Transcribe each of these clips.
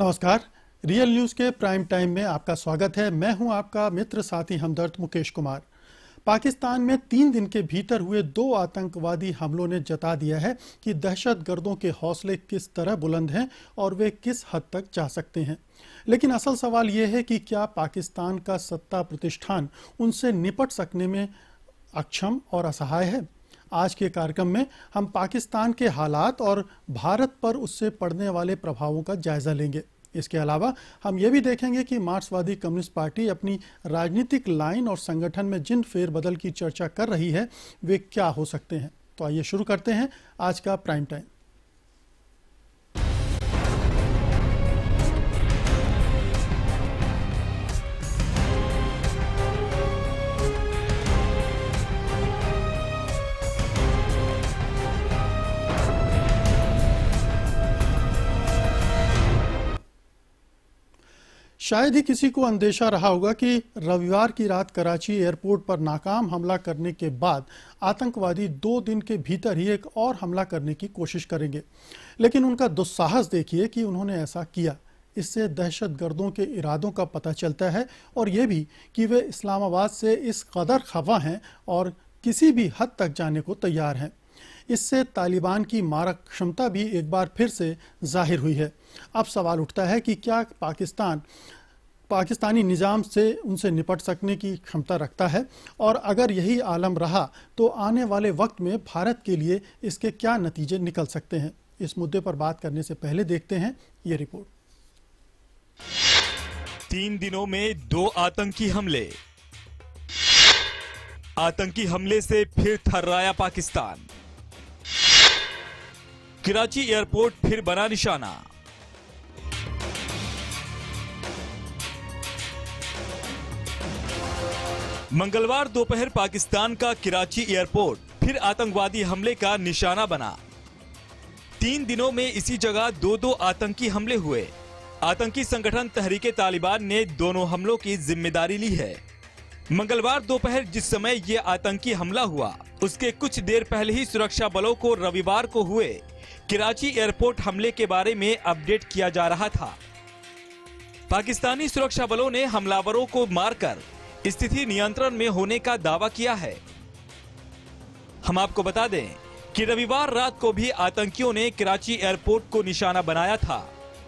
नमस्कार real news के prime time में आपका स्वागत है मैं हूं आपका मित्र साथी हमदर्द मुकेश कुमार पाकिस्तान में तीन दिन के भीतर हुए दो आतंकवादी हमलों ने जता दिया है कि दहशत गर्दों के हौसले किस तरह बुलंद हैं और वे किस हद तक जा सकते हैं लेकिन असल सवाल यह है कि क्या पाकिस्तान का सत्ता प्रतिष्ठान उनसे निपट सकने में अक्षम और असहाय है आज के कार्यक्रम में हम पाकिस्तान के हालात और भारत पर उससे पड़ने वाले प्रभावों का जायजा लेंगे इसके अलावा हम ये भी देखेंगे कि मार्क्सवादी कम्युनिस्ट पार्टी अपनी राजनीतिक लाइन और संगठन में जिन फेरबदल की चर्चा कर रही है वे क्या हो सकते हैं तो आइए शुरू करते हैं आज का प्राइम टाइम शायद ही किसी को अंदेशा रहा होगा कि रविवार की रात कराची एयरपोर्ट पर नाकाम हमला करने के बाद आतंकवादी दो दिन के भीतर ही एक और हमला करने की कोशिश करेंगे लेकिन उनका दुस्साहस देखिए कि उन्होंने ऐसा किया इससे दहशतगर्दों के इरादों का पता चलता है और ये भी कि वे इस्लामाबाद से इस कदर खफा हैं और किसी भी हद तक जाने को तैयार हैं इससे तालिबान की मारक क्षमता भी एक बार फिर से जाहिर हुई है अब सवाल उठता है कि क्या पाकिस्तान पाकिस्तानी निज़ाम से उनसे निपट सकने की क्षमता रखता है और अगर यही आलम रहा तो आने वाले वक्त में भारत के लिए इसके क्या नतीजे निकल सकते हैं इस मुद्दे पर बात करने से पहले देखते हैं ये रिपोर्ट तीन दिनों में दो आतंकी हमले आतंकी हमले से फिर थर्राया पाकिस्तान कराची एयरपोर्ट फिर बना निशाना मंगलवार दोपहर पाकिस्तान का कराची एयरपोर्ट फिर आतंकवादी हमले का निशाना बना तीन दिनों में इसी जगह दो दो आतंकी हमले हुए आतंकी संगठन तहरीके तालिबान ने दोनों हमलों की जिम्मेदारी ली है मंगलवार दोपहर जिस समय ये आतंकी हमला हुआ उसके कुछ देर पहले ही सुरक्षा बलों को रविवार को हुए कराची एयरपोर्ट हमले के बारे में अपडेट किया जा रहा था पाकिस्तानी सुरक्षा बलों ने हमलावरों को मारकर स्थिति नियंत्रण में होने का दावा किया है हम आपको बता दें कि रविवार रात को भी आतंकियों ने कराची एयरपोर्ट को निशाना बनाया था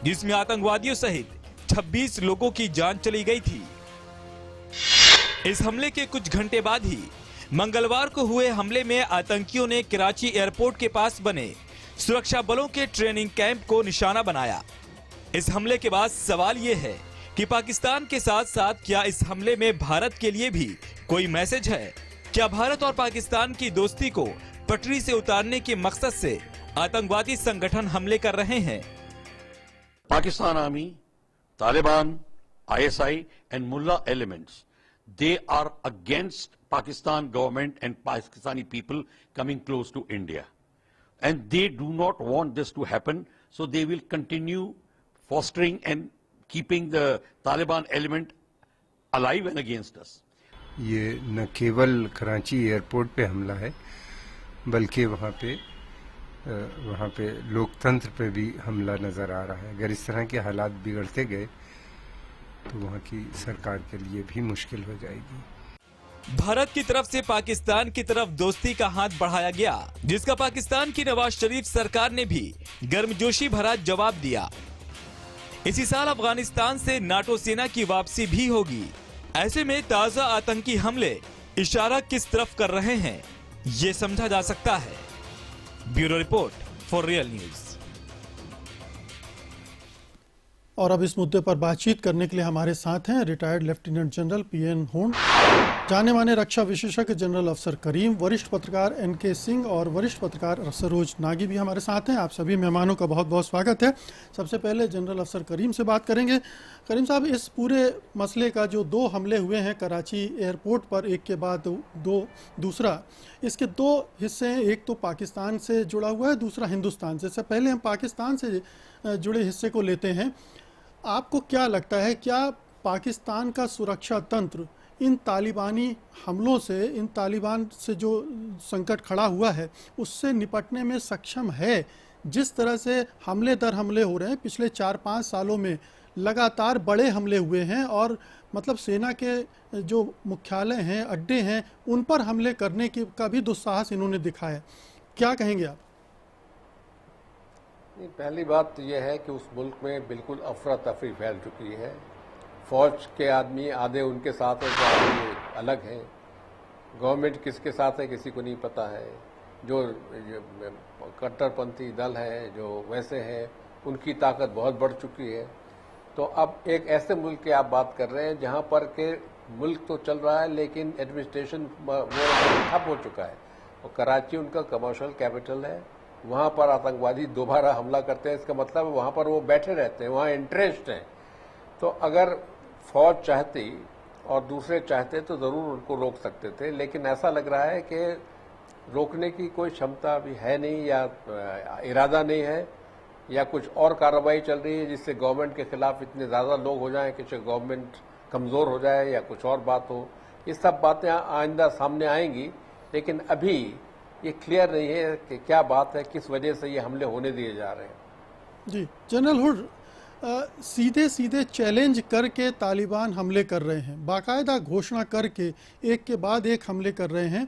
जिसमें आतंकवादियों सहित 26 लोगों की जान चली गई थी इस हमले के कुछ घंटे बाद ही मंगलवार को हुए हमले में आतंकियों ने कराची एयरपोर्ट के पास बने सुरक्षा बलों के ट्रेनिंग कैंप को निशाना बनाया इस हमले के बाद सवाल ये है कि पाकिस्तान के साथ साथ क्या इस हमले में भारत के लिए भी कोई मैसेज है क्या भारत और पाकिस्तान की दोस्ती को पटरी से उतारने के मकसद से आतंकवादी संगठन हमले कर रहे हैं Pakistan army Taliban ISI and mullah elements they are against Pakistan government and Pakistani people coming close to India and they do not want this to happen so they will continue fostering and keeping the Taliban element alive and against us. ये न केवल Karachi airport पे हमला है बल्कि वहाँ पे वहाँ पे लोकतंत्र पे भी हमला नज़र आ रहा है अगर इस तरह के हालात बिगड़ते गए तो वहाँ की सरकार के लिए भी मुश्किल हो जाएगी भारत की तरफ से पाकिस्तान की तरफ दोस्ती का हाथ बढ़ाया गया जिसका पाकिस्तान की नवाज शरीफ सरकार ने भी गर्मजोशी भरा जवाब दिया इसी साल अफगानिस्तान से नाटो सेना की वापसी भी होगी ऐसे में ताजा आतंकी हमले इशारा किस तरफ कर रहे हैं ये समझा जा सकता है bureau report for real news और अब इस मुद्दे पर बातचीत करने के लिए हमारे साथ हैं retired lieutenant general P N N जाने माने रक्षा विशेषज्ञ जनरल अफसर करीम वरिष्ठ पत्रकार एन के सिंह और वरिष्ठ पत्रकार सरोज नागी भी हमारे साथ हैं आप सभी मेहमानों का बहुत बहुत स्वागत है सबसे पहले जनरल अफसर करीम से बात करेंगे करीम साहब इस पूरे मसले का जो दो हमले हुए हैं कराची एयरपोर्ट पर एक के बाद दो दूसरा इसके दो हिस्से हैं एक तो पाकिस्तान से जुड़ा हुआ है दूसरा हिंदुस्तान से इससे पहले हम पाकिस्तान से जुड़े हिस्से को लेते हैं आपको क्या लगता है क्या पाकिस्तान का सुरक्षा तंत्र इन तालिबानी हमलों से इन तालिबान से जो संकट खड़ा हुआ है उससे निपटने में सक्षम है जिस तरह से हमले दर हमले हो रहे हैं पिछले चार पाँच सालों में लगातार बड़े हमले हुए हैं और मतलब सेना के जो मुख्यालय हैं अड्डे हैं उन पर हमले करने के का भी दुस्साहस इन्होंने दिखाया क्या कहेंगे आप पहली बात तो यह है कि उस मुल्क में बिल्कुल अफरा तफरी फैल चुकी है फौज के आदमी आधे उनके साथ हैं तो आदमी अलग हैं गवर्नमेंट किसके साथ है किसी को नहीं पता है जो कट्टरपंथी दल हैं जो वैसे हैं उनकी ताकत बहुत बढ़ चुकी है तो अब एक ऐसे मुल्क की आप बात कर रहे हैं जहां पर के मुल्क तो चल रहा है लेकिन एडमिनिस्ट्रेशन वो ठप हो चुका है और कराची उनका कमर्शियल कैपिटल है वहां पर आतंकवादी दोबारा हमला करते हैं इसका मतलब वहां पर वो बैठे रहते हैं वहां इंटरेस्ट है तो अगर फौज चाहती और दूसरे चाहते तो ज़रूर उनको रोक सकते थे लेकिन ऐसा लग रहा है कि रोकने की कोई क्षमता अभी है नहीं या इरादा नहीं है या कुछ और कार्रवाई चल रही है जिससे गवर्नमेंट के खिलाफ इतने ज़्यादा लोग हो जाएं कि गवर्नमेंट कमज़ोर हो जाए या कुछ और बात हो ये सब बातें आइंदा सामने आएंगी लेकिन अभी ये क्लियर नहीं है कि क्या बात है किस वजह से ये हमले होने दिए जा रहे हैं जी जनरल हुड सीधे सीधे चैलेंज करके तालिबान हमले कर रहे हैं बाकायदा घोषणा करके एक के बाद एक हमले कर रहे हैं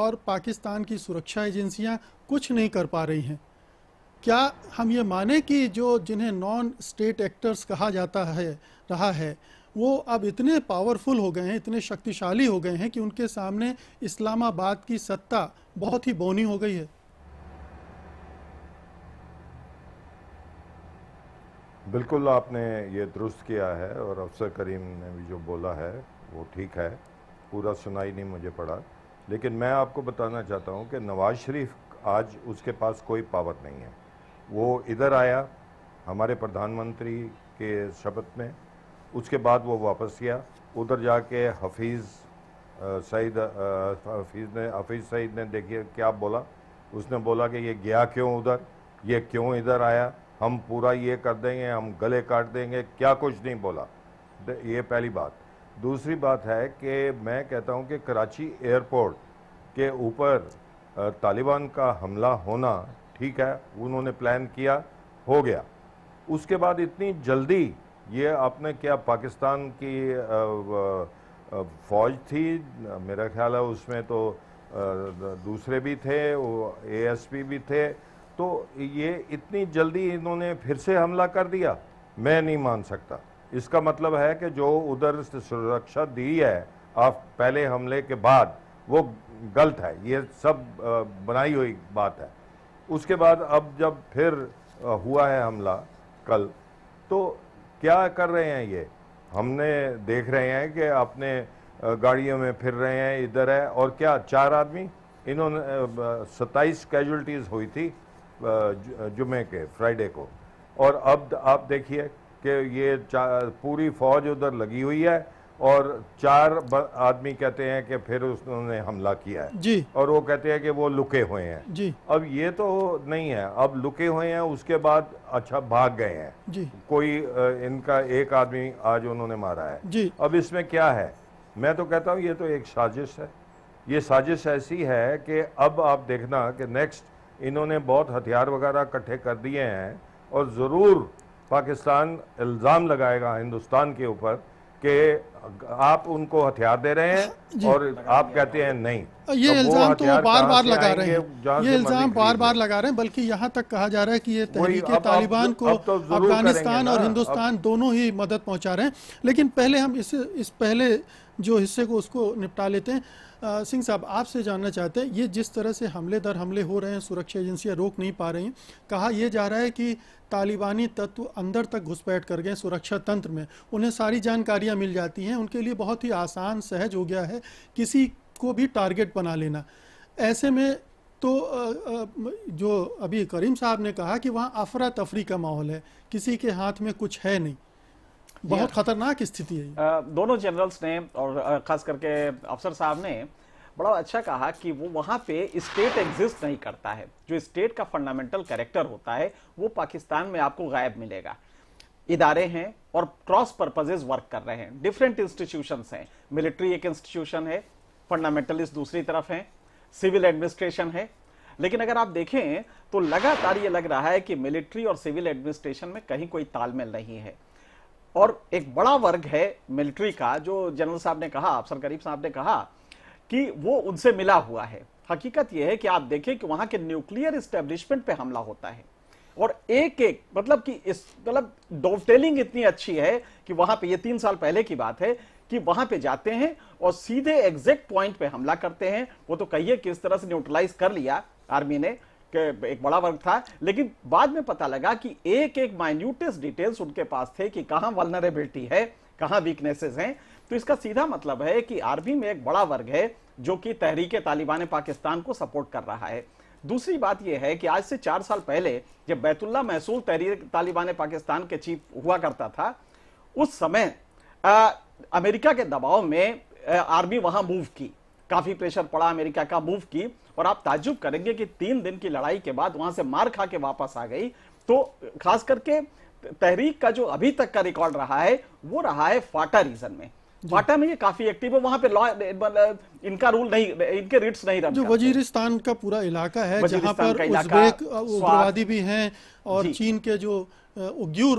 और पाकिस्तान की सुरक्षा एजेंसियां कुछ नहीं कर पा रही हैं क्या हम ये माने कि जो जिन्हें नॉन स्टेट एक्टर्स कहा जाता है रहा है वो अब इतने पावरफुल हो गए हैं इतने शक्तिशाली हो गए हैं कि उनके सामने इस्लामाबाद की सत्ता बहुत ही बौनी हो गई है बिल्कुल आपने ये दुरुस्त किया है और अफसर करीम ने भी जो बोला है वो ठीक है पूरा सुनाई नहीं मुझे पड़ा लेकिन मैं आपको बताना चाहता हूँ कि नवाज़ शरीफ आज उसके पास कोई पावर नहीं है वो इधर आया हमारे प्रधानमंत्री के शपथ में उसके बाद वो वापस गया उधर जाके हफीज़ सईद हफीज़ ने हफीज़ सईद ने देखिए क्या बोला उसने बोला कि ये गया क्यों उधर ये क्यों इधर आया हम पूरा ये कर देंगे हम गले काट देंगे क्या कुछ नहीं बोला ये पहली बात दूसरी बात है कि मैं कहता हूँ कि कराची एयरपोर्ट के ऊपर तालिबान का हमला होना ठीक है उन्होंने प्लान किया हो गया उसके बाद इतनी जल्दी ये आपने क्या पाकिस्तान की फ़ौज थी मेरा ख्याल है उसमें तो दूसरे भी थे एएसपी भी थे तो ये इतनी जल्दी इन्होंने फिर से हमला कर दिया मैं नहीं मान सकता इसका मतलब है कि जो उधर सुरक्षा दी है आप पहले हमले के बाद वो गलत है ये सब बनाई हुई बात है उसके बाद अब जब फिर हुआ है हमला कल तो क्या कर रहे हैं ये हमने देख रहे हैं कि अपने गाड़ियों में फिर रहे हैं इधर है और क्या चार आदमी इन्होंने सत्ताईस कैजुअलिटीज़ हुई थी जुमे के फ्राइडे को और अब आप देखिए कि ये पूरी फौज उधर लगी हुई है और चार आदमी कहते हैं कि फिर उसने हमला किया है जी और वो कहते हैं कि वो लुके हुए हैं जी अब ये तो नहीं है अब लुके हुए हैं उसके बाद अच्छा भाग गए हैं जी कोई इनका एक आदमी आज उन्होंने मारा है जी अब इसमें क्या है मैं तो कहता हूँ ये तो एक साजिश है ये साजिश ऐसी है कि अब आप देखना कि नेक्स्ट इन्होंने बहुत हथियार वगैरह इकट्ठे कर दिए हैं और ज़रूर पाकिस्तान इल्ज़ाम लगाएगा हिंदुस्तान के ऊपर कि आप उनको हथियार दे रहे हैं और आप कहते हैं नहीं ये तो इल्ज़ाम तो बार बार लगा रहे हैं ये इल्ज़ाम बार बार लगा रहे हैं बल्कि यहाँ तक कहा जा रहा है कि ये तहरीक तालिबान को तो अफगानिस्तान और हिंदुस्तान दोनों ही मदद पहुँचा रहे हैं लेकिन पहले हम इस इस पहले जो हिस्से को उसको निपटा लेते हैं सिंह साहब आपसे जानना चाहते हैं ये जिस तरह से हमले दर हमले हो रहे हैं सुरक्षा एजेंसियां रोक नहीं पा रही हैं कहा यह जा रहा है कि तालिबानी तत्व अंदर तक घुसपैठ कर गए सुरक्षा तंत्र में उन्हें सारी जानकारियाँ मिल जाती हैं उनके लिए बहुत ही आसान सहज हो गया है किसी को भी टारगेट बना लेना ऐसे में तो जो अभी करीम साहब ने कहा कि वहाँ अफरा तफरी का माहौल है किसी के हाथ में कुछ है नहीं बहुत खतरनाक स्थिति है दोनों जनरल्स ने और खास करके अफसर साहब ने बड़ा अच्छा कहा कि वो वहां पे स्टेट एग्जिस्ट नहीं करता है जो स्टेट का फंडामेंटल कैरेक्टर होता है वो पाकिस्तान में आपको गायब मिलेगा इदारे हैं और क्रॉस पर्पजेज वर्क कर रहे हैं डिफरेंट इंस्टीट्यूशन हैं मिलिट्री एक इंस्टीट्यूशन है फंडामेंटलिस्ट दूसरी तरफ है सिविल एडमिनिस्ट्रेशन है लेकिन अगर आप देखें तो लगातार ये लग रहा है कि मिलिट्री और सिविल एडमिनिस्ट्रेशन में कहीं कोई तालमेल नहीं है और एक बड़ा वर्ग है मिलिट्री का जो जनरल साहब ने कहा अफसर करीब साहब ने कहा कि वो उनसे मिला हुआ है हकीकत यह है कि आप देखें कि वहां के न्यूक्लियर स्टेब्लिशमेंट पे हमला होता है और एक एक मतलब कि इस मतलब डोवटेलिंग इतनी अच्छी है कि वहां पे ये तीन साल पहले की बात है कि वहां पे जाते हैं और सीधे एग्जैक्ट पॉइंट पे हमला करते हैं वो तो कहिए किस तरह से न्यूट्रलाइज कर लिया आर्मी ने एक बड़ा वर्ग था लेकिन बाद में पता लगा कि एक एक माइन्यूटेस्ट डिटेल्स उनके पास थे कि कहाँ वलनरेबिलिटी है कहाँ वीकनेसेस हैं तो इसका सीधा मतलब है कि आर्मी में एक बड़ा वर्ग है जो कि तहरीक तालिबान पाकिस्तान को सपोर्ट कर रहा है दूसरी बात यह है कि आज से चार साल पहले जब बैतुल्ला महसूल तहरीर तालिबान पाकिस्तान के चीफ हुआ करता था उस समय आ, अमेरिका के दबाव में आ, आर्मी वहां मूव की काफी प्रेशर पड़ा अमेरिका का मूव की और आप ताजुब करेंगे कि तीन दिन की लड़ाई के बाद वहां से मार खा के वापस आ गई तो खास करके तहरीक का जो अभी तक का रिकॉर्ड रहा है वो रहा है फाटा रीजन में फाटा में ये काफी एक्टिव है वहां पे लॉ मतलब, इनका रूल नहीं इनके रिट्स नहीं रहा जो वजीरिस्तान का पूरा इलाका है जहां पर उज्बेक उग्रवादी भी हैं और चीन के जो उग्यूर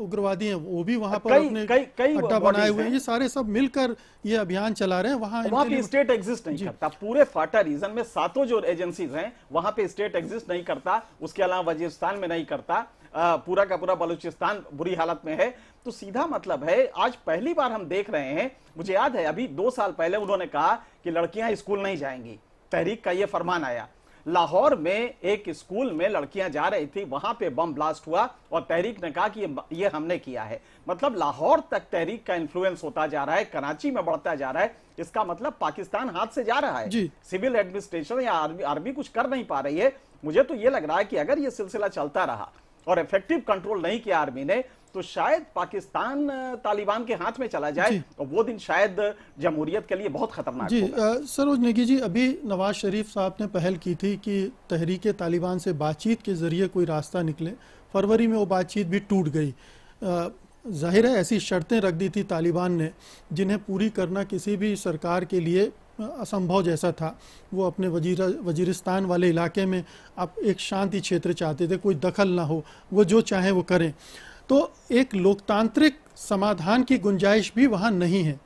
उग्रवादी हैं वो भी वहाँ पर अपने कई, कई अड्डा बनाए हुए हैं ये सारे सब मिलकर ये अभियान चला रहे हैं वहाँ वहाँ पे स्टेट एग्जिस्ट नहीं करता पूरे फाटा रीजन में सातों जो एजेंसीज हैं वहाँ पे स्टेट एग्जिस्ट नहीं करता उसके अलावा वजीस्तान में नहीं करता पूरा का पूरा बलूचिस्तान बुरी हालत में है तो सीधा मतलब है आज पहली बार हम देख रहे हैं मुझे याद है अभी दो साल पहले उन्होंने कहा कि लड़कियां स्कूल नहीं जाएंगी तहरीक का यह फरमान आया लाहौर में एक स्कूल में लड़कियां जा रही थी वहां पे बम ब्लास्ट हुआ और तहरीक ने कहा कि ये, ये हमने किया है मतलब लाहौर तक तहरीक का इन्फ्लुएंस होता जा रहा है कराची में बढ़ता जा रहा है इसका मतलब पाकिस्तान हाथ से जा रहा है सिविल एडमिनिस्ट्रेशन या आर्मी, आर्मी कुछ कर नहीं पा रही है मुझे तो ये लग रहा है कि अगर ये सिलसिला चलता रहा और इफेक्टिव कंट्रोल नहीं किया आर्मी ने तो शायद पाकिस्तान तालिबान के हाथ में चला जाए और वो दिन शायद जमहूरियत के लिए बहुत खतरनाक जी सरोज नेगी जी अभी नवाज शरीफ साहब ने पहल की थी कि तहरीक तालिबान से बातचीत के जरिए कोई रास्ता निकले फरवरी में वो बातचीत भी टूट गई जाहिर है ऐसी शर्तें रख दी थी तालिबान ने जिन्हें पूरी करना किसी भी सरकार के लिए असंभव जैसा था वो अपने वजीर वजीरिस्तान वाले इलाके में आप एक शांति क्षेत्र चाहते थे कोई दखल ना हो वो जो चाहे वो करें तो एक लोकतांत्रिक समाधान की गुंजाइश भी वहाँ नहीं है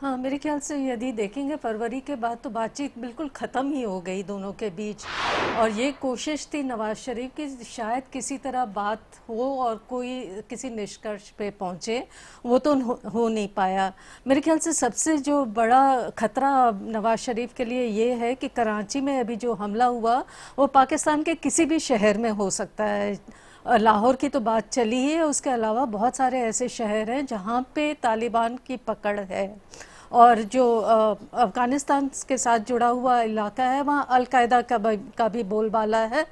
हाँ मेरे ख्याल से यदि देखेंगे फरवरी के बाद तो बातचीत बिल्कुल ख़त्म ही हो गई दोनों के बीच और ये कोशिश थी नवाज शरीफ की शायद किसी तरह बात हो और कोई किसी निष्कर्ष पे पहुँचे वो तो हो नहीं पाया मेरे ख्याल से सबसे जो बड़ा ख़तरा नवाज शरीफ के लिए ये है कि कराची में अभी जो हमला हुआ वो पाकिस्तान के किसी भी शहर में हो सकता है लाहौर की तो बात चली ही है उसके अलावा बहुत सारे ऐसे शहर हैं जहाँ पे तालिबान की पकड़ है और जो अफ़गानिस्तान के साथ जुड़ा हुआ इलाका है वहाँ अलकायदा का का भी बोलबाला है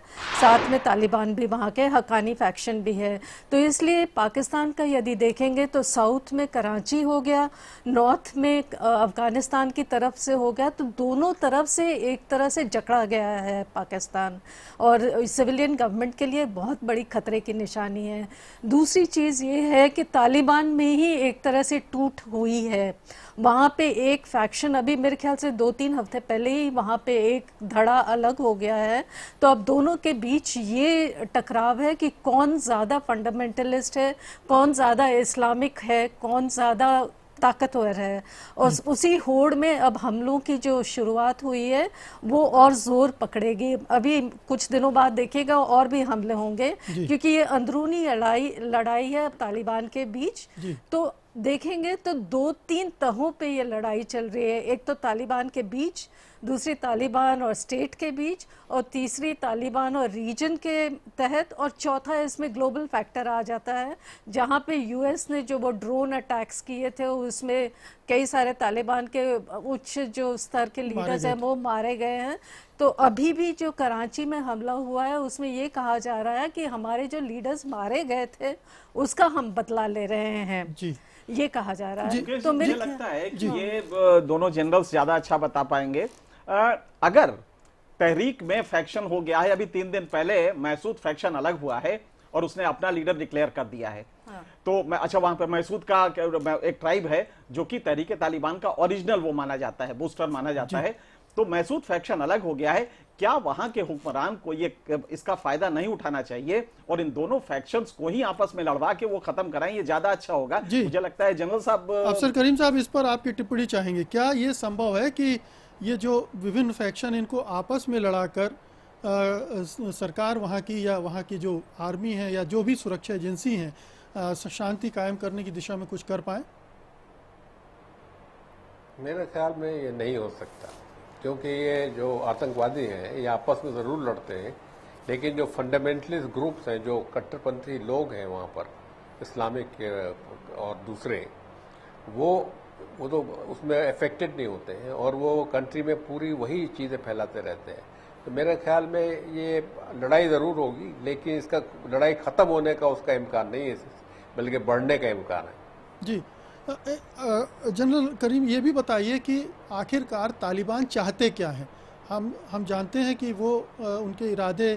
साथ में तालिबान भी वहाँ के हकानी फैक्शन भी है तो इसलिए पाकिस्तान का यदि देखेंगे तो साउथ में कराची हो गया नॉर्थ में अफ़गानिस्तान की तरफ से हो गया तो दोनों तरफ से एक तरह से जकड़ा गया है पाकिस्तान और सिविलियन गवर्नमेंट के लिए बहुत बड़ी खतरे की निशानी है दूसरी चीज़ ये है कि तालिबान में ही एक तरह से टूट हुई है वहाँ वहाँ पे एक फैक्शन अभी मेरे ख्याल से दो तीन हफ्ते पहले ही वहाँ पे एक धड़ा अलग हो गया है तो अब दोनों के बीच ये टकराव है कि कौन ज़्यादा फंडामेंटलिस्ट है कौन ज़्यादा इस्लामिक है कौन ज़्यादा ताकतवर है और हम्म। उसी होड़ में अब हमलों की जो शुरुआत हुई है वो और जोर पकड़ेगी अभी कुछ दिनों बाद देखिएगा और भी हमले होंगे क्योंकि ये अंदरूनी लड़ाई लड़ाई है तालिबान के बीच तो देखेंगे तो दो तीन तहों पे ये लड़ाई चल रही है एक तो तालिबान के बीच दूसरी तालिबान और स्टेट के बीच और तीसरी तालिबान और रीजन के तहत और चौथा इसमें ग्लोबल फैक्टर आ जाता है जहाँ पे यूएस ने जो वो ड्रोन अटैक्स किए थे उसमें कई सारे तालिबान के उच्च जो स्तर के लीडर्स हैं वो मारे गए हैं तो अभी भी जो कराची में हमला हुआ है उसमें ये कहा जा रहा है कि हमारे जो लीडर्स मारे गए थे उसका हम बदला ले रहे हैं जी ये कहा जा रहा है तो मुझे लगता है कि ये दोनों जनरल्स ज्यादा अच्छा बता पाएंगे अगर तहरीक में फैक्शन हो गया है अभी तीन दिन पहले महसूद फैक्शन अलग हुआ है और उसने अपना लीडर डिक्लेयर कर दिया है हाँ। तो मैं अच्छा वहां पर महसूद का एक ट्राइब है जो कि तहरीक तालिबान का ओरिजिनल वो माना जाता है बूस्टर माना जाता है तो मैसूद फैक्शन अलग हो गया है क्या वहां के हुक्मरान को ये इसका फायदा नहीं उठाना चाहिए और इन दोनों फैक्शन को ही आपस में लड़वा के वो खत्म कराएं ये ज्यादा अच्छा होगा मुझे लगता है जनरल साहब अफसर करीम साहब इस पर आपकी टिप्पणी चाहेंगे क्या ये संभव है कि ये जो विभिन्न फैक्शन इनको आपस में लड़ाकर सरकार वहाँ की या वहाँ की जो आर्मी है या जो भी सुरक्षा एजेंसी है शांति कायम करने की दिशा में कुछ कर पाए मेरे ख्याल में ये नहीं हो सकता क्योंकि ये जो आतंकवादी हैं ये आपस में ज़रूर लड़ते हैं लेकिन जो फंडामेंटलिस्ट ग्रुप्स हैं जो कट्टरपंथी लोग हैं वहाँ पर इस्लामिक और दूसरे वो वो तो उसमें अफेक्टेड नहीं होते हैं और वो कंट्री में पूरी वही चीज़ें फैलाते रहते हैं तो मेरे ख्याल में ये लड़ाई ज़रूर होगी लेकिन इसका लड़ाई ख़त्म होने का उसका इम्कान नहीं है बल्कि बढ़ने का इम्कान है जी जनरल करीम ये भी बताइए कि आखिरकार तालिबान चाहते क्या हैं हम हम जानते हैं कि वो उनके इरादे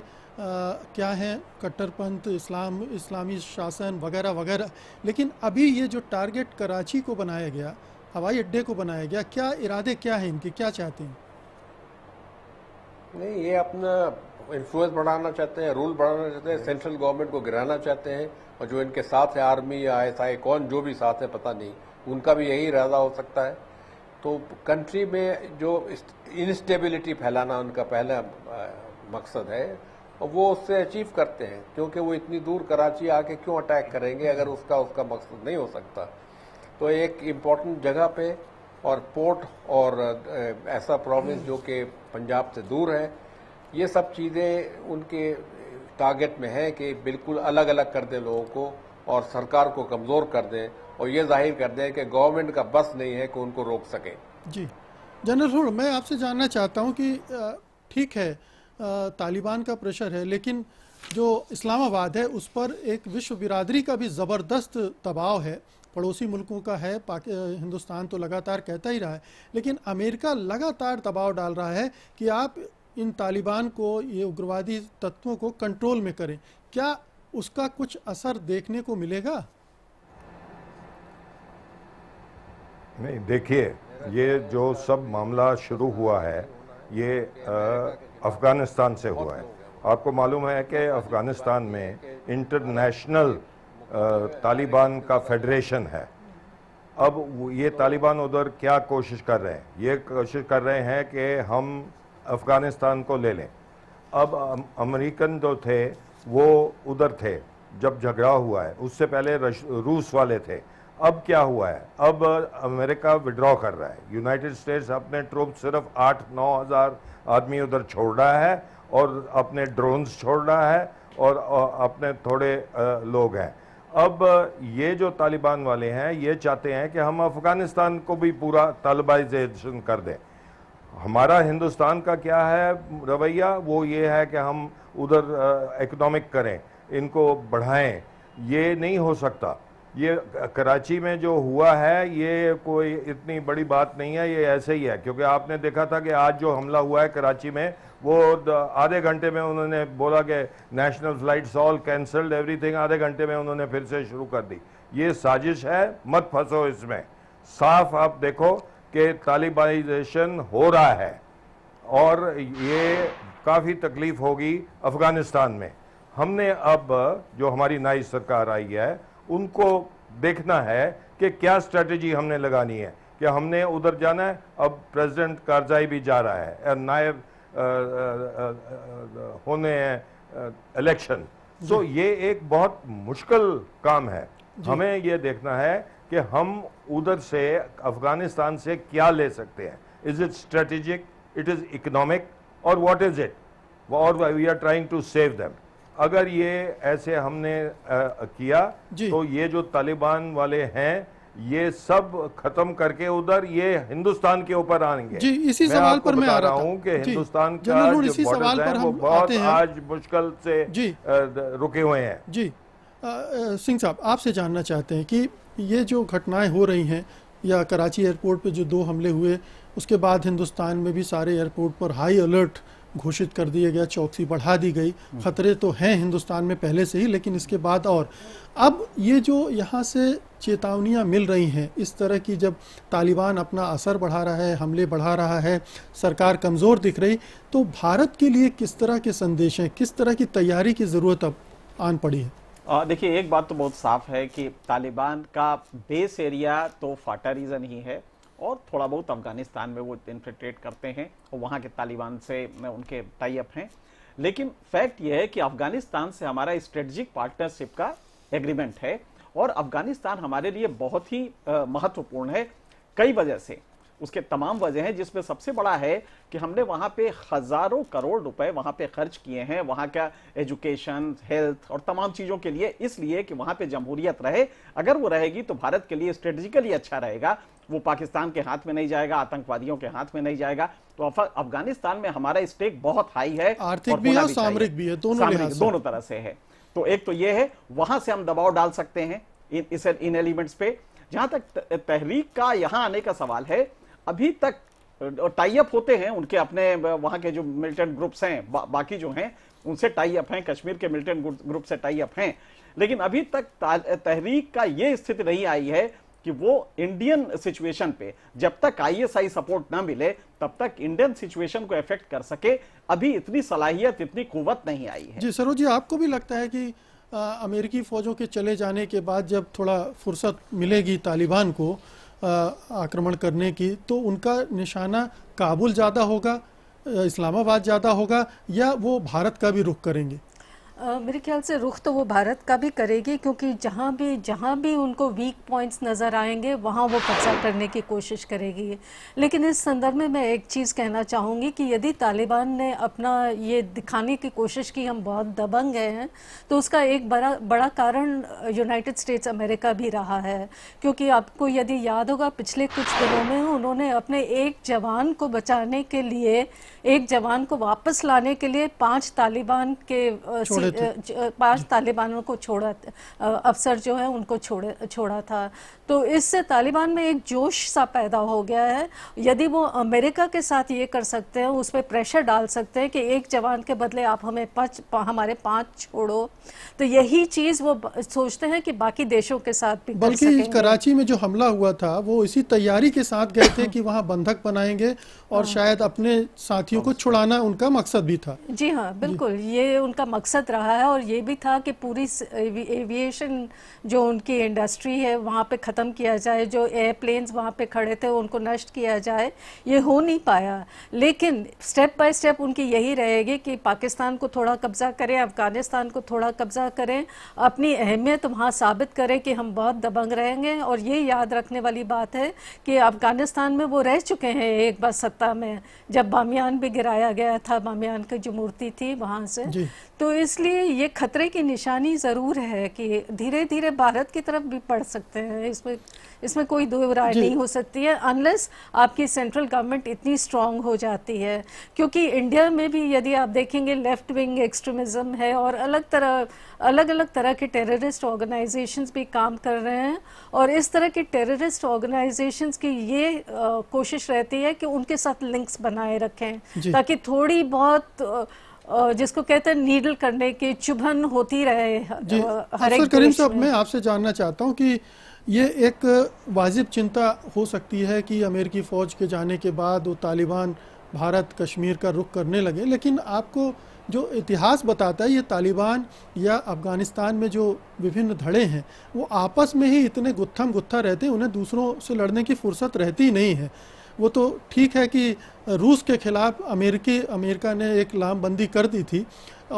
क्या हैं कट्टरपंथ इस्लाम इस्लामी शासन वगैरह वगैरह लेकिन अभी ये जो टारगेट कराची को बनाया गया हवाई अड्डे को बनाया गया क्या इरादे क्या हैं इनके क्या चाहते हैं नहीं ये अपना इन्फ्लुएंस बढ़ाना चाहते हैं रूल बढ़ाना चाहते हैं सेंट्रल गवर्नमेंट को गिराना चाहते हैं और जो इनके साथ हैं आर्मी या आई कौन जो भी साथ हैं पता नहीं उनका भी यही इरादा हो सकता है तो कंट्री में जो इनस्टेबिलिटी फैलाना उनका पहला मकसद है और वो उससे अचीव करते हैं क्योंकि वो इतनी दूर कराची आके क्यों अटैक करेंगे अगर उसका उसका मकसद नहीं हो सकता तो एक इम्पॉर्टेंट जगह पे और पोर्ट और ऐसा प्रोविंस जो कि पंजाब से दूर है ये सब चीज़ें उनके टारगेट में है कि बिल्कुल अलग अलग कर दें लोगों को और सरकार को कमजोर कर दें और ये जाहिर कर दें कि गवर्नमेंट का बस नहीं है कि उनको रोक सकें जी जनरल रोड मैं आपसे जानना चाहता हूँ कि ठीक है तालिबान का प्रेशर है लेकिन जो इस्लामाबाद है उस पर एक विश्व बिरादरी का भी ज़बरदस्त दबाव है पड़ोसी मुल्कों का है हिंदुस्तान तो लगातार कहता ही रहा है लेकिन अमेरिका लगातार दबाव डाल रहा है कि आप इन तालिबान को ये उग्रवादी तत्वों को कंट्रोल में करें क्या उसका कुछ असर देखने को मिलेगा नहीं देखिए ये जो सब मामला शुरू हुआ है ये अफ़गानिस्तान से हुआ है आपको मालूम है कि अफ़गानिस्तान में इंटरनेशनल तालिबान का फेडरेशन है अब ये तालिबान उधर क्या कोशिश कर रहे हैं ये कोशिश कर रहे हैं कि हम अफ़गानिस्तान को ले लें अब अमेरिकन जो थे वो उधर थे जब झगड़ा हुआ है उससे पहले रूस वाले थे अब क्या हुआ है अब अमेरिका विड्रॉ कर रहा है यूनाइटेड स्टेट्स अपने ट्रूप सिर्फ आठ नौ हज़ार आदमी उधर छोड़ रहा है और अपने ड्रोन्स छोड़ रहा है और अपने थोड़े लोग हैं अब ये जो तालिबान वाले हैं ये चाहते हैं कि हम अफ़गानिस्तान को भी पूरा तालबाइजेशन कर दें हमारा हिंदुस्तान का क्या है रवैया वो ये है कि हम उधर इकोनॉमिक करें इनको बढ़ाएं ये नहीं हो सकता ये कराची में जो हुआ है ये कोई इतनी बड़ी बात नहीं है ये ऐसे ही है क्योंकि आपने देखा था कि आज जो हमला हुआ है कराची में वो आधे घंटे में उन्होंने बोला कि national flights all cancelled everything आधे घंटे में उन्होंने फिर से शुरू कर दी ये साजिश है मत फंसो इसमें साफ आप देखो कि तालिबाइजेशन हो रहा है और ये काफ़ी तकलीफ होगी अफ़गानिस्तान में हमने अब जो हमारी नई सरकार आई है उनको देखना है कि क्या स्ट्रेटजी हमने लगानी है कि हमने उधर जाना है अब प्रेसिडेंट कारजाई भी जा रहा है नायब होने हैं इलेक्शन सो ये एक बहुत मुश्किल काम है हमें ये देखना है कि हम उधर से अफगानिस्तान से क्या ले सकते हैं is it strategic it is economic और व्हाट इज़ इट और we are trying to save them अगर ये ऐसे हमने आ, किया तो ये जो तालिबान वाले हैं ये सब खत्म करके उधर ये हिंदुस्तान के ऊपर आएंगे जी इसी मैं सवाल पर मैं आ रहा हूँ कि हिंदुस्तान का जो बॉर्डर है वो बहुत आज मुश्किल से रुके हुए हैं जी सिंह साहब आपसे जानना चाहते हैं कि ये जो घटनाएं हो रही हैं या कराची एयरपोर्ट पे जो दो हमले हुए उसके बाद हिंदुस्तान में भी सारे एयरपोर्ट पर हाई अलर्ट घोषित कर दिया गया चौकसी बढ़ा दी गई खतरे तो हैं हिंदुस्तान में पहले से ही लेकिन इसके बाद और अब ये जो यहाँ से चेतावनियाँ मिल रही हैं इस तरह की जब तालिबान अपना असर बढ़ा रहा है हमले बढ़ा रहा है सरकार कमज़ोर दिख रही तो भारत के लिए किस तरह के संदेश हैं किस तरह की तैयारी की ज़रूरत अब आन पड़ी है देखिए एक बात तो बहुत साफ है कि तालिबान का बेस एरिया तो फाटा रीजन ही है और थोड़ा बहुत अफगानिस्तान में वो इन्फिल्ट्रेट करते हैं और वहाँ के तालिबान से उनके टाई अप हैं लेकिन फैक्ट यह है कि अफगानिस्तान से हमारा स्ट्रेटजिक पार्टनरशिप का एग्रीमेंट है और अफगानिस्तान हमारे लिए बहुत ही महत्वपूर्ण है कई वजह से उसके तमाम वजह हैं जिसमें सबसे बड़ा है कि हमने वहाँ पे हज़ारों करोड़ रुपए वहाँ पे खर्च किए हैं वहाँ का एजुकेशन हेल्थ और तमाम चीज़ों के लिए इसलिए कि वहाँ पे जमहूरियत रहे अगर वो रहेगी तो भारत के लिए स्ट्रेटजिकली अच्छा रहेगा वो पाकिस्तान के हाथ में नहीं जाएगा आतंकवादियों के हाथ में नहीं जाएगा तो अफगानिस्तान में हमारा स्टेक बहुत हाई है आर्थिक भी है सामरिक भी है दोनों दोनों तरह से है तो एक तो ये है वहां से हम दबाव डाल सकते हैं इन इन एलिमेंट्स पे जहां तक तहरीक का यहां आने का सवाल है अभी तक टाइप होते हैं उनके अपने वहां के जो मिलिटेंट ग्रुप्स हैं बा, बाकी जो हैं उनसे टाइप हैं कश्मीर के मिलिटेंट ग्रुप से टाइप हैं लेकिन अभी तक तहरीक का ये स्थिति नहीं आई है कि वो इंडियन सिचुएशन पे जब तक आईएसआई सपोर्ट ना मिले तब तक इंडियन सिचुएशन को इफेक्ट कर सके अभी इतनी सलाहियत इतनी कुवत नहीं आई है जी सरोज जी आपको भी लगता है कि आ, अमेरिकी फौजों के चले जाने के बाद जब थोड़ा फुर्सत मिलेगी तालिबान को आक्रमण करने की तो उनका निशाना काबुल ज़्यादा होगा इस्लामाबाद ज़्यादा होगा या वो भारत का भी रुख करेंगे मेरे ख्याल से रुख तो वो भारत का भी करेगी क्योंकि जहाँ भी जहाँ भी उनको वीक पॉइंट्स नज़र आएंगे वहाँ वो कब्जा करने की कोशिश करेगी लेकिन इस संदर्भ में मैं एक चीज़ कहना चाहूँगी कि यदि तालिबान ने अपना ये दिखाने की कोशिश की हम बहुत दबंग गए हैं तो उसका एक बड़ा बड़ा कारण यूनाइटेड स्टेट्स अमेरिका भी रहा है क्योंकि आपको यदि याद होगा पिछले कुछ दिनों में उन्होंने अपने एक जवान को बचाने के लिए एक जवान को वापस लाने के लिए पाँच तालिबान के पांच तालिबानों को छोड़ा अफसर जो है उनको छोड़ छोड़ा था तो इससे तालिबान में एक जोश सा पैदा हो गया है यदि वो अमेरिका के साथ ये कर सकते हैं उस पर प्रेशर डाल सकते हैं कि एक जवान के बदले आप हमें पाँच हमारे पाँच छोड़ो तो यही चीज़ वो सोचते हैं कि बाकी देशों के साथ भी बल्कि कराची में जो हमला हुआ था वो इसी तैयारी के साथ गए थे कि वहाँ बंधक बनाएंगे और हाँ। शायद अपने साथियों को छुड़ाना उनका मकसद भी था जी हाँ बिल्कुल ये उनका मकसद रहा है और ये भी था कि पूरी एविएशन जो उनकी इंडस्ट्री है वहाँ पे ख़त्म ख़त्म किया जाए जो एयरप्लेन्स वहाँ पे खड़े थे उनको नष्ट किया जाए ये हो नहीं पाया लेकिन स्टेप बाय स्टेप उनकी यही रहेगी कि पाकिस्तान को थोड़ा कब्ज़ा करें अफ़गानिस्तान को थोड़ा कब्ज़ा करें अपनी अहमियत वहाँ साबित करें कि हम बहुत दबंग रहेंगे और ये याद रखने वाली बात है कि अफ़गानिस्तान में वो रह चुके हैं एक बार सत्ता में जब बामियान भी गिराया गया था बामियान की जो मूर्ति थी वहाँ से तो इसलिए ये खतरे की निशानी ज़रूर है कि धीरे धीरे भारत की तरफ भी पड़ सकते हैं इसमें इसमें कोई दो राय नहीं हो सकती है अनलेस आपकी सेंट्रल गवर्नमेंट इतनी स्ट्रांग हो जाती है क्योंकि इंडिया में भी यदि आप देखेंगे लेफ्ट विंग एक्सट्रीमिज्म है और अलग तरह अलग अलग तरह के टेररिस्ट ऑर्गेनाइजेशंस भी काम कर रहे हैं और इस तरह के टेररिस्ट ऑर्गेनाइजेशंस की ये आ, कोशिश रहती है कि उनके साथ लिंक्स बनाए रखें ताकि थोड़ी बहुत आ, जिसको कहते हैं नीडल करने के चुभन होती रहे हर एक करीम साहब मैं आपसे जानना चाहता हूं कि ये एक वाजिब चिंता हो सकती है कि अमेरिकी फ़ौज के जाने के बाद वो तालिबान भारत कश्मीर का रुख करने लगे लेकिन आपको जो इतिहास बताता है ये तालिबान या अफ़गानिस्तान में जो विभिन्न धड़े हैं वो आपस में ही इतने गुत्थम गुत्था रहते हैं उन्हें दूसरों से लड़ने की फुर्सत रहती नहीं है वो तो ठीक है कि रूस के खिलाफ अमेरिकी अमेरिका ने एक लामबंदी कर दी थी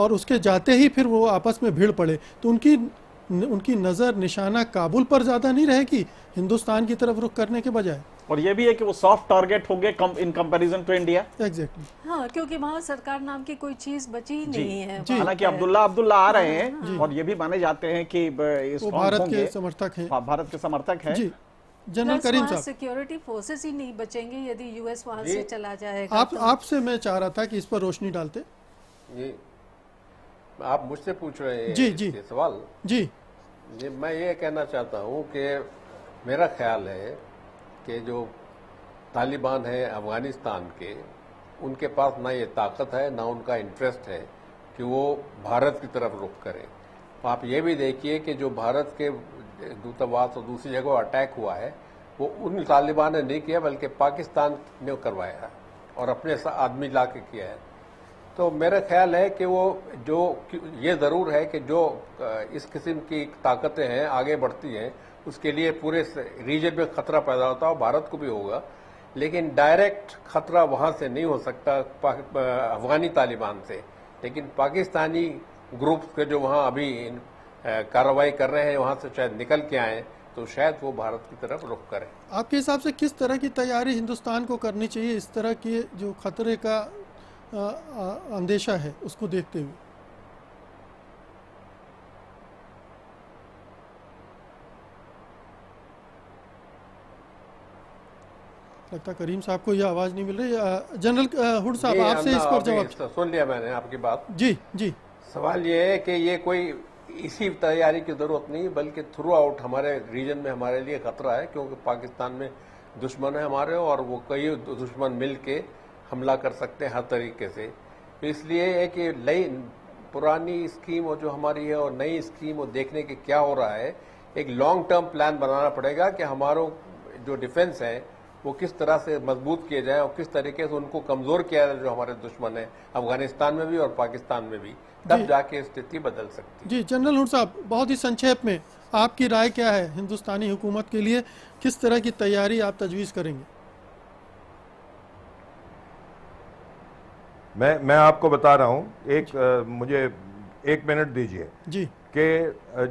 और उसके जाते ही फिर वो आपस में भीड़ पड़े तो उनकी उनकी नज़र निशाना काबुल पर ज़्यादा नहीं रहेगी हिंदुस्तान की तरफ रुख करने के बजाय और ये भी है कि वो सॉफ्ट टारगेट होंगे कम in comparison to India exactly exactly. हाँ क्योंकि वहाँ सरकार नाम की कोई चीज बची ही नहीं है हालांकि अब्दुल्ला अब्दुल्ला आ रहे हैं और ये भी माने जाते हैं कि इस हाँ, भारत के समर्थक हैं भारत के समर्थक हैं जनरल करीम साहब सिक्योरिटी फोर्सेस ही नहीं बचेंगे यदि यूएस वहां से चला जाएगा आप तो। आपसे मैं चाह रहा था कि इस पर रोशनी डालते जी आप मुझसे पूछ रहे हैं जी जी सवाल जी जी मैं ये कहना चाहता हूँ कि मेरा ख्याल है कि जो तालिबान है अफगानिस्तान के उनके पास ना ये ताकत है ना उनका इंटरेस्ट है कि वो भारत की तरफ रुख करें आप ये भी देखिए कि जो भारत के दूतावास तो और दूसरी जगह अटैक हुआ है वो उन तालिबान ने नहीं किया बल्कि पाकिस्तान ने करवाया है और अपने आदमी ला के किया है तो मेरा ख्याल है कि वो जो ये ज़रूर है कि जो इस किस्म की ताकतें हैं आगे बढ़ती हैं उसके लिए पूरे रीजन में खतरा पैदा होता है भारत को भी होगा लेकिन डायरेक्ट खतरा वहां से नहीं हो सकता अफगानी तालिबान से लेकिन पाकिस्तानी ग्रुप्स के जो वहां अभी कार्रवाई कर रहे हैं वहां से शायद निकल के आए तो शायद वो भारत की तरफ रुख करें आपके हिसाब से किस तरह की तैयारी हिंदुस्तान को करनी चाहिए इस तरह के जो खतरे का अंदेशा है उसको देखते हुए लगता करीम साहब को यह आवाज नहीं मिल रही जनरल हुड साहब आपसे इस पर जवाब सुन लिया मैंने आपकी बात जी जी सवाल ये है कि ये कोई इसी तैयारी की जरूरत नहीं बल्कि थ्रू आउट हमारे रीजन में हमारे लिए खतरा है क्योंकि पाकिस्तान में दुश्मन है हमारे और वो कई दुश्मन मिल हमला कर सकते हैं हर तरीके से तो इसलिए है कि नई पुरानी स्कीम और जो हमारी है और नई स्कीम और देखने के क्या हो रहा है एक लॉन्ग टर्म प्लान बनाना पड़ेगा कि हमारो जो डिफेंस है वो किस तरह से मजबूत किए जाए और किस तरीके से उनको कमजोर किया जाए जो हमारे दुश्मन है अफगानिस्तान में भी और पाकिस्तान में भी तब जाके स्थिति बदल सकती जी जनरल हुड साहब बहुत ही संक्षेप में आपकी राय क्या है हिंदुस्तानी हुकूमत के लिए किस तरह की तैयारी आप तजवीज़ करेंगे मैं मैं आपको बता रहा हूँ एक आ, मुझे एक मिनट दीजिए जी के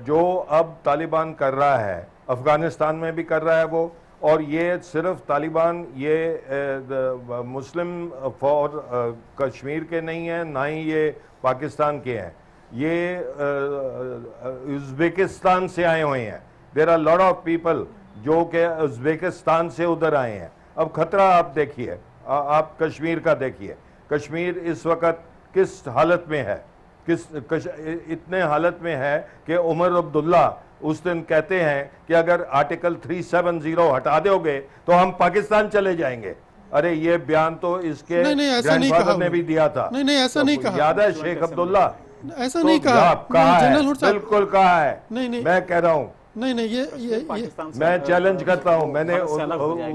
जो अब तालिबान कर रहा है अफगानिस्तान में भी कर रहा है वो और ये सिर्फ तालिबान ये मुस्लिम फॉर कश्मीर के नहीं हैं ना ही ये पाकिस्तान के हैं ये उज्बेकिस्तान से आए हुए हैं there are lot of people जो कि उज्बेकिस्तान से उधर आए हैं अब खतरा आप देखिए आप कश्मीर का देखिए कश्मीर इस वक्त किस हालत में है किस कश, इतने हालत में है कि उमर अब्दुल्ला उस दिन कहते हैं कि अगर आर्टिकल 370 हटा दोगे तो हम पाकिस्तान चले जाएंगे अरे ये बयान तो इसके ग्रैंडफादर ने भी दिया था नहीं नहीं ऐसा तो नहीं कहा याद है शेख अब्दुल्ला ऐसा नहीं तो कहा कहा है बिल्कुल कहा है नहीं नहीं मैं कह रहा हूँ नहीं नहीं ये ये, ये मैं चैलेंज करता हूँ मैंने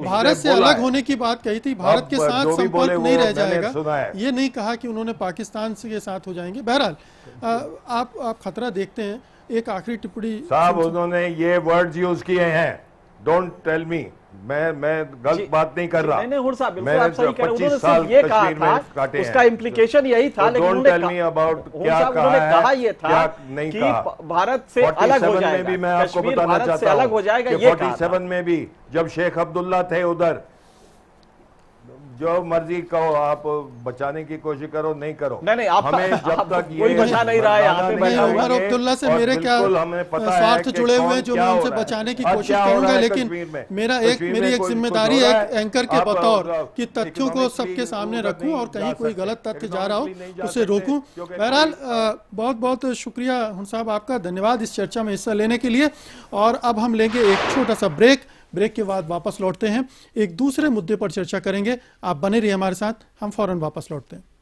भारत से अलग होने की बात कही थी भारत के साथ संपर्क नहीं रह जाएगा ये नहीं कहा कि उन्होंने पाकिस्तान से के साथ हो जाएंगे बहरहाल आप आप खतरा देखते हैं एक आखिरी टिप्पणी साहब उन्होंने ये वर्ड यूज किए हैं डोंट टेल मी मैं मैं गलत बात नहीं कर रहा नहीं साहब बिल्कुल आप सही कह रहे हैं साल ये कहा था उसका इम्प्लीकेशन यही था तो लेकिन उन्होंने मी अबाउट क्या कहा है कहा ये था नहीं कि भारत से अलग हो जाएगा भी मैं आपको बताना चाहता हूं अलग हो जाएगा ये 47 में भी जब शेख अब्दुल्ला थे उधर जो मर्जी कहो आप बचाने की कोशिश करो नहीं करो नहीं नहीं आप हमें जब तक ये कोई बचा नहीं रहा है आप उमर अब्दुल्ला से मेरे क्या हमें पता स्वार्थ जुड़े हुए जो मैं उनसे बचाने की अच्छा कोशिश करूंगा लेकिन मेरा एक मेरी एक जिम्मेदारी है एंकर के बतौर कि तथ्यों को सबके सामने रखूं और कहीं कोई गलत तथ्य जा रहा हो उसे रोकू बहरहाल बहुत बहुत शुक्रिया हन साहब आपका धन्यवाद इस चर्चा में हिस्सा लेने के लिए और अब हम लेंगे एक छोटा सा ब्रेक ब्रेक के बाद वापस लौटते हैं एक दूसरे मुद्दे पर चर्चा करेंगे आप बने रहिए हमारे साथ हम फौरन वापस लौटते हैं